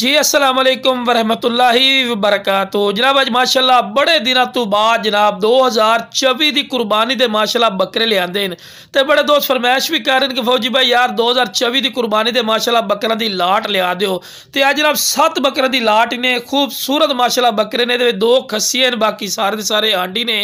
ਜੀ ਅਸਲਾਮ ਅਲੈਕੁਮ ਵਰਹਿਮਤੁਲਾਹੀ ਵਬਰਕਾਤੋ ਜਨਾਬ ਅੱਜ ਮਾਸ਼ਾਅੱਲਾ ਬੜੇ ਦਿਨਾਂ ਤੋਂ ਬਾਅਦ ਜਨਾਬ 2024 ਦੀ ਕੁਰਬਾਨੀ ਦੇ ਮਾਸ਼ਾਅੱਲਾ ਬੱਕਰੇ ਲਿਆਂਦੇ ਨੇ ਤੇ ਬੜੇ ਦੋਸਤ ਫਰਮਾਇਸ਼ ਵੀ ਕਰ ਰਹੇ ਨੇ ਕਿ ਫੌਜੀ ਭਾਈ ਯਾਰ 2024 ਦੀ ਕੁਰਬਾਨੀ ਦੇ ਮਾਸ਼ਾਅੱਲਾ ਬੱਕਰਾਂ ਦੀ ਲਾਟ ਲਿਆ ਦਿਓ ਤੇ ਅੱਜ ਜਨਾਬ 7 ਬੱਕਰਾਂ ਦੀ ਲਾਟ ਨੇ ਖੂਬਸੂਰਤ ਮਾਸ਼ਾਅੱਲਾ ਬੱਕਰੇ ਨੇ ਇਹਦੇ ਵਿੱਚ ਦੋ ਖੱਸੀਆਂ ਨੇ ਬਾਕੀ ਸਾਰੇ ਦੇ ਸਾਰੇ ਆਂਡੀ ਨੇ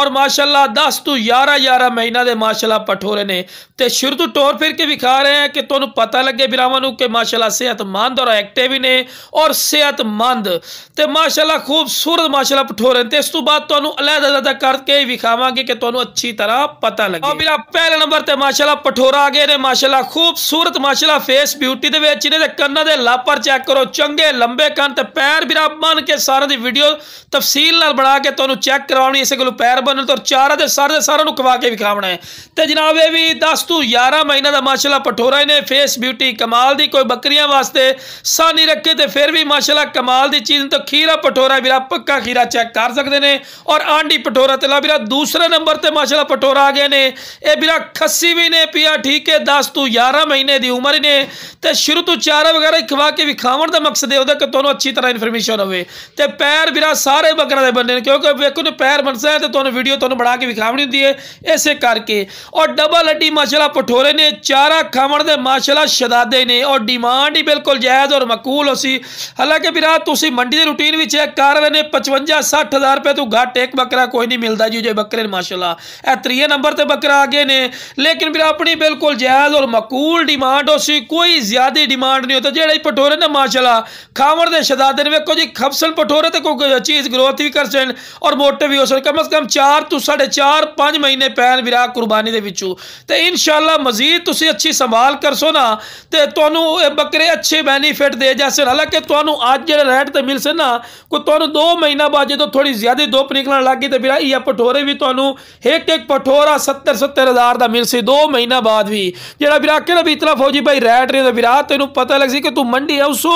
ਔਰ ਮਾਸ਼ਾਅੱਲਾ 10 ਤੋਂ 11 11 ਮਹੀਨਾ ਦੇ ਮਾਸ਼ਾਅੱਲਾ ਪਠੋਰੇ ਨੇ ਤੇ ਸ਼ੁਰੂ ਤੋਂ ਟੋਰ ਫਿਰ ਕੇ ਵਿਖਾ ਰਹੇ ਆ ਕਿ ਤੁਹਾਨੂੰ ਪਤਾ ਲੱਗੇ ਬਿਰਾਵਾਂ ਨੂੰ ਕਿ ਮਾਸ਼ਾਅੱਲਾ ਸਿਹਤਮੰਦ ਔਰ ਐਕਟਿਵ ਨੇ ਨੇ ਔਰ ਸਿਹਤਮੰਦ ਤੇ ਮਾਸ਼ਾਅੱਲਾ ਖੂਬਸੂਰਤ ਮਾਸ਼ਾਅੱਲਾ ਪਠੋਰੇ ਤੇ ਇਸ ਤੋਂ ਬਾਅਦ ਤੁਹਾਨੂੰ ਅਲੱਗ ਅਲੱਗ ਕਰਕੇ ਵਿਖਾਵਾਂਗੇ ਕਿ ਤੁਹਾਨੂੰ ਅੱਛੀ ਤਰ੍ਹਾਂ ਪਤਾ ਲੱਗੇ ਔਰ ਮੇਰਾ ਪਹਿਲੇ ਨੰਬਰ ਤੇ ਮਾਸ਼ਾਅੱਲਾ ਪਠੋਰਾ ਆ ਗਏ ਨੇ ਮਾਸ਼ਾਅੱਲਾ ਖੂਬਸੂਰਤ ਮਾਸ਼ਾਅੱਲਾ ਫੇਸ ਬਿਊਟੀ ਦੇ ਵਿੱਚ ਇਹਦੇ ਕੰਨਾਂ ਦੇ ਲਾਪਰ ਚੈੱਕ ਕਰੋ ਚੰਗੇ ਲੰਬੇ ਕੰਨ ਤੇ ਪੈਰ ਵੀਰਾ ਬਣ ਕੇ ਸਾਰਾ ਦੀ ਵੀਡੀਓ ਤਫਸੀਲ ਨਾਲ ਬਣਾ ਕੇ ਤੁਹਾਨੂੰ ਚੈੱਕ ਕਰਾਉਣੀ ਇਸੇ ਕੋਲ ਪੈਰ ਬਣਨ ਤੇ ਚਾਰਾ ਦੇ ਸਾਰੇ ਸਾਰਾ ਨੂੰ ਕਵਾ ਕੇ ਵਿਖਾਉਣਾ ਹੈ ਤੇ ਜਨਾਬ ਇਹ ਵੀ 10 ਤੋਂ 11 ਮਹੀਨਾ ਦਾ ਮਾਸ਼ਾਅੱਲਾ ਪਠੋਰਾ ਇਹਨੇ ਫੇਸ ਬਿਊਟੀ ਕਮਾਲ ਦੀ ਕੋਈ ਬੱਕਰੀਆਂ ਵਾਸਤੇ ਸਾਨੀ ਕੇ ਤੇ ਫਿਰ ਵੀ ਮਾਸ਼ਾਅੱਲਾ ਕਮਾਲ ਦੀ ਚੀਜ਼ ਤਾਂ ਖੀਰਾ ਪਟੋਰਾ ਵੀਰਾ ਪੱਕਾ ਖੀਰਾ ਚੈੱਕ ਕਰ ਸਕਦੇ ਨੇ ਔਰ ਆਂਡੀ ਪਟੋਰਾ ਤੇ ਲਾ ਵੀਰਾ ਦੂਸਰੇ ਨੰਬਰ ਤੇ ਮਾਸ਼ਾਅੱਲਾ ਪਟੋਰਾ ਆ ਗਏ ਨੇ ਇਹ ਵੀਰਾ ਖੱਸੀ ਵੀ ਨੇ ਪਿਆ ਠੀਕ ਹੈ 10 ਤੋਂ 11 ਮਹੀਨੇ ਦੀ ਉਮਰ ਨੇ ਤੇ ਸ਼ੁਰੂ ਤੋਂ ਚਾਰਾ ਵਗੈਰਾ ਖਵਾ ਕੇ ਵਿਖਾਉਣ ਦਾ ਮਕਸਦ ਇਹ ਉਹਦਾ ਕਿ ਤੁਹਾਨੂੰ ਅੱਛੀ ਤਰ੍ਹਾਂ ਇਨਫੋਰਮੇਸ਼ਨ ਹੋਵੇ ਤੇ ਪੈਰ ਵੀਰਾ ਸਾਰੇ ਬੱਕਰਾਂ ਦੇ ਬੰਦੇ ਨੇ ਕਿਉਂਕਿ ਵੇਖੋ ਨੇ ਪੈਰ ਬਣਸਾ ਤੇ ਤੁਹਾਨੂੰ ਵੀਡੀਓ ਤੁਹਾਨੂੰ ਬਣਾ ਕੇ ਵਿਖਾਉਣੀ ਹੁੰਦੀ ਹੈ ਐਸੇ ਕਰਕੇ ਔਰ ਡਬਲ ਅੱਡੀ ਮਾਸ਼ਾਅੱਲਾ ਪਟੋਰੇ ਨੇ ਚਾਰਾ ਖਾਵਣ ਦੇ ਮਾਸ਼ਾਅੱਲਾ ਸ਼ਦਾਦੇ ਨੇ ਔਰ ਡਿਮਾਂਡ ਹੀ ਬਿਲਕੁਲ ਜਾਇਜ਼ ਔਰ ਮਕੂਲ ਕਿਲੋ ਸੀ ਹਾਲਾਂਕਿ ਵੀਰਾ ਤੁਸੀਂ ਮੰਡੀ ਦੇ ਰੂਟੀਨ ਵਿੱਚ ਇਹ ਕਰ ਰਹੇ ਨੇ 55 60000 ਰੁਪਏ ਤੋਂ ਘੱਟ ਇੱਕ ਬੱਕਰਾ ਕੋਈ ਨਹੀਂ ਮਿਲਦਾ ਜੀ ਜੇ ਬੱਕਰੇ ਮਾਸ਼ਾਅੱਲਾ ਇਹ ਤਰੀਏ ਨੰਬਰ ਤੇ ਬੱਕਰਾ ਆ ਗਏ ਨੇ ਲੇਕਿਨ ਵੀਰਾ ਆਪਣੀ ਬਿਲਕੁਲ ਜਾਇਜ਼ ਔਰ ਮਕੂਲ ਡਿਮਾਂਡ ਹੋ ਸੀ ਕੋਈ ਜ਼ਿਆਦਾ ਡਿਮਾਂਡ ਨਹੀਂ ਹੁੰਦਾ ਜਿਹੜੇ ਪਟੋਰੇ ਨੇ ਮਾਸ਼ਾਅੱਲਾ ਖਾਵਰ ਦੇ ਸ਼ਦਾਦੇ ਨੇ ਵੇਖੋ ਜੀ ਖਫਸਲ ਪਟੋਰੇ ਤੇ ਕੋਈ ਚੀਜ਼ ਗਰੋਥ ਵੀ ਕਰ ਸਕਣ ਔਰ ਮੋਟੇ ਵੀ ਹੋ ਸਕਣ ਕਮ ਸੇ ਕਮ 4 ਤੋਂ 4.5 5 ਮਹੀਨੇ ਪੈਣ ਵੀਰਾ ਕੁਰਬਾਨੀ ਦੇ ਵਿੱਚੋਂ ਤੇ ਇਨਸ਼ਾਅੱਲਾ ਮਜ਼ੀਦ ਤੁਸੀਂ ਅੱਛੀ ਸੰਭਾਲ ਕਰਸੋ ਨਾ ਤੇ ਤੁਹਾਨੂੰ ਇਹ ਬੱਕਰੇ ਅੱਛੇ ਬੈਨੀਫਿਟ ਦੇ ਜੈਸੇ ਸਨ ਹਾਲਾਂਕਿ ਤੁਹਾਨੂੰ ਅੱਜ ਜਿਹੜੇ ਰੇਟ ਤੇ ਮਿਲ ਸਨ ਨਾ ਕੋ ਤੁਹਾਨੂੰ 2 ਮਹੀਨਾ ਬਾਅਦ ਜਦੋਂ ਥੋੜੀ ਜ਼ਿਆਦਾ ਧੁੱਪ ਨਿਕਲਣ ਲੱਗੀ ਤੇ ਫਿਰ ਇਹ ਪਠੋਰੇ ਵੀ ਤੁਹਾਨੂੰ ਇੱਕ ਇੱਕ ਪਠੋਰਾ 70 70000 ਦਾ ਮਿਲ ਸੀ 2 ਮਹੀਨਾ ਬਾਅਦ ਵੀ ਜਿਹੜਾ ਵੀਰਾ ਆਕੇ ਵੀ ਇਤਲਾ ਫੌਜੀ ਭਾਈ ਰੇਟ ਰੇ ਦਾ ਵੀਰਾ ਤੈਨੂੰ ਪਤਾ ਲੱਗ ਸੀ ਕਿ ਤੂੰ ਮੰਡੀ ਆ ਉਸੋ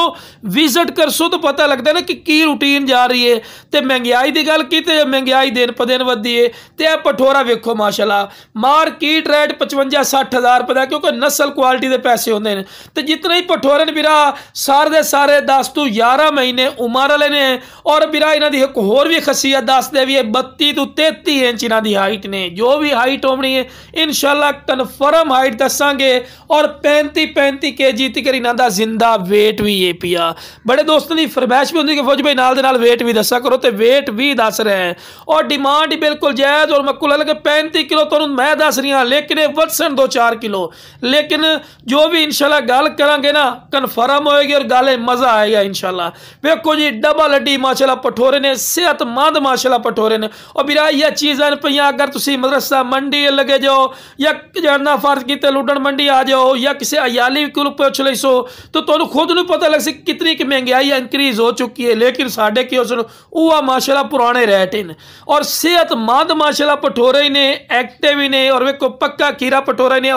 ਵਿਜ਼ਿਟ ਕਰਸੋ ਤਾਂ ਪਤਾ ਲੱਗਦਾ ਨਾ ਕਿ ਕੀ ਰੂਟੀਨ ਜਾ ਰਹੀ ਏ ਤੇ ਮਹਿੰਗਾਈ ਦੀ ਗੱਲ ਕੀਤੇ ਮਹਿੰਗਾਈ ਦਿਨ ਦਿਨ ਵਧਦੀ ਏ ਤੇ ਇਹ ਪਠੋਰਾ ਵੇਖੋ ਮਾਸ਼ਾਅੱਲਾ ਮਾਰਕੀਟ ਰੇਟ 55 60000 ਰੁਪਏ ਦਾ ਕਿਉਂਕਿ ਨਸਲ ਕੁਆਲਿਟੀ ਦੇ ਪੈਸੇ ਹੁੰਦੇ ਨੇ ਤੇ ਜਿਤਨੇ ਹੀ ਨੇ ਵੀਰਾ ਸਾਰ ਦੇ ਸਾਰੇ 10 ਤੋਂ 11 ਮਹੀਨੇ ਉਮਰ ਵਾਲੇ ਨੇ ਔਰ ਬਿਰਾ ਇਹਨਾਂ ਦੀ ਇੱਕ ਹੋਰ ਵੀ ਖਸੀਅਤ ਦੱਸਦੇ ਵੀ ਇਹ 32 ਤੋਂ 33 ਇੰਚ ਇਹਨਾਂ ਦੀ ਹਾਈਟ ਨੇ ਜੋ ਵੀ ਹਾਈਟ ਹੋਣੀ ਹੈ ਇਨਸ਼ਾਅੱਲਾ ਕਨਫਰਮ ਹਾਈਟ ਦੱਸਾਂਗੇ ਔਰ 35 35 ਕੇਜੀ ਤੱਕ ਇਹਨਾਂ ਦਾ ਜ਼ਿੰਦਾ weight ਵੀ ਇਹ ਪਿਆ ਬੜੇ ਦੋਸਤਾਂ ਦੀ ਫਰਮਾਇਸ਼ ਵੀ ਹੁੰਦੀ ਕਿ ਫੌਜ ਭਾਈ ਨਾਲ ਦੇ ਨਾਲ weight ਵੀ ਦੱਸਾ ਕਰੋ ਤੇ weight ਵੀ ਦੱਸ ਰਹੇ ਔਰ ਡਿਮਾਂਡ ਬਿਲਕੁਲ ਜਾਇਜ਼ ਔਰ ਮਕੂਲ ਹੈ ਕਿ 35 ਕਿਲੋ ਤੁਹਾਨੂੰ ਮੈਂ ਦੱਸ ਰਹੀ ਹਾਂ ਲੇਕਿਨ ਇਹ ਵਟਸਨ 2-4 ਕਿਲੋ ਲੇਕਿਨ ਜੋ ਵੀ ਇਨਸ਼ਾਅੱਲਾ ਗੱਲ ਕਰਾਂਗੇ ਨਾ ਕਨਫਰਮ ਹੋਏਗੀ ਔਰ ਗੱਲ مزہ آئے گا انشاءاللہ جی ڈبل اڈی ماشاءاللہ ماشاءاللہ صحت اور یہ ہے ہے پہ یہاں اگر تسی مدرسہ منڈی منڈی لگے یا یا کی آ کسی لئی سو تو تو خود نو پتہ لگ سی کتنی انکریز ہو چکی لیکن کی اس اوہ ماشاءاللہ پرانے ریٹ مند ماشاء اللہ پٹو رکھو پکا کھیرا پٹو رے نے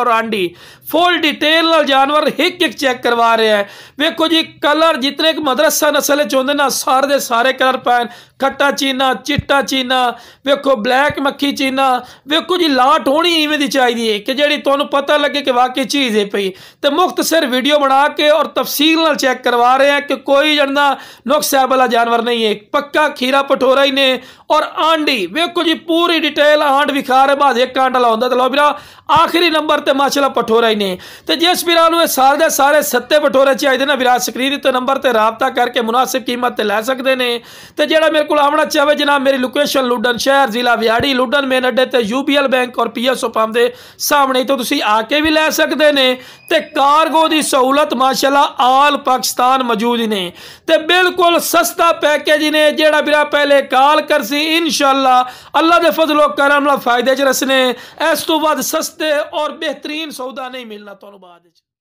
ਫੁੱਲ ਡਿਟੇਲ ਨਾਲ ਜਾਨਵਰ ਇੱਕ ਇੱਕ ਚੈੱਕ ਕਰਵਾ ਰਿਹਾ ਹੈ ਵੇਖੋ ਜੀ ਕਲਰ ਜਿੰਨੇ ਇੱਕ ਮਦਰਸਾ ਨਸਲ ਹੁੰਦੇ ਨਾ ਸਾਰੇ ਦੇ ਸਾਰੇ ਕਲਰ ਪੈਣ ਖੱਟਾ ਚੀਨਾ ਚਿੱਟਾ ਚੀਨਾ ਵੇਖੋ ਬਲੈਕ ਮੱਖੀ ਚੀਨਾ ਵੇਖੋ ਜੀ ਲਾਟ ਹੋਣੀ ਇਵੇਂ ਦੀ ਚਾਹੀਦੀ ਹੈ ਕਿ ਜਿਹੜੀ ਤੁਹਾਨੂੰ ਪਤਾ ਲੱਗੇ ਕਿ ਵਾਕਈ ਚੀਜ਼ ਹੈ ਪਈ ਤੇ ਮੁਖਤਸਰ ਵੀਡੀਓ ਬਣਾ ਕੇ ਔਰ ਤਫਸੀਲ ਨਾਲ ਚੈੱਕ ਕਰਵਾ ਰਹੇ ਆ ਕਿ ਕੋਈ ਜੜਨਾ ਨੁਕਸਾਨ ਵਾਲਾ ਜਾਨਵਰ ਨਹੀਂ ਹੈ ਪੱਕਾ ਖੀਰਾ ਪਟੋਰਾ ਹੀ ਨੇ ਔਰ ਆਂਡੀ ਵੇਖੋ ਜੀ ਪੂਰੀ ਡਿਟੇਲ ਆਂਡ ਵਿਖਾ ਰਿਹਾ ਬਾਦ ਇੱਕ ਆਂਡ ਲਾਉਂਦਾ ਤੇ ਲੋ ਵੀਰਾ ਆਖਰੀ ਨੰਬਰ ਤੇ ਮਾਸ਼ਾਅੱਲਾ ਪਟੋਰਾ ਨੇ ਤੇ ਜਿਸ ਵੀਰਾਂ ਨੂੰ ਇਹ ਸਾਲ ਦੇ ਸਾਰੇ ਸੱਤੇ ਬਟੋਰੇ ਚਾਹੀਦੇ ਨੇ ਵਿਰਾਸ ਸਕਰੀਨ ਤੇ ਨੰਬਰ ਤੇ ਰਾਬਤਾ ਕਰਕੇ ਮناسب ਕੀਮਤ ਤੇ ਲੈ ਸਕਦੇ ਨੇ ਤੇ ਜਿਹੜਾ ਮੇਰੇ ਕੋਲ ਆਉਣਾ ਚਾਹਵੇ ਜਨਾਬ ਮੇਰੀ ਲੋਕੇਸ਼ਨ ਲੁੱਡਨ ਸ਼ਹਿਰ ਜ਼ਿਲ੍ਹਾ ਵਿਆੜੀ ਲੁੱਡਨ ਮੇਨ ਅੱਡੇ ਤੇ ਯੂਪੀਐਲ ਬੈਂਕ ਔਰ ਪੀਐਸਓ ਪੰਪ ਦੇ ਸਾਹਮਣੇ ਤੋਂ ਤੁਸੀਂ ਆ ਕੇ ਵੀ ਲੈ ਸਕਦੇ ਨੇ تے کارگو دی سہولت ماشاءاللہ آل پاکستان موجود نے تے بالکل سستا رس نے جیڑا پہلے کال کر سی انشاءاللہ اللہ دے فضل و کرم لا چ رسنے اس تو بعد سستے اور بہترین سودا نہیں ملنا تانوں بعد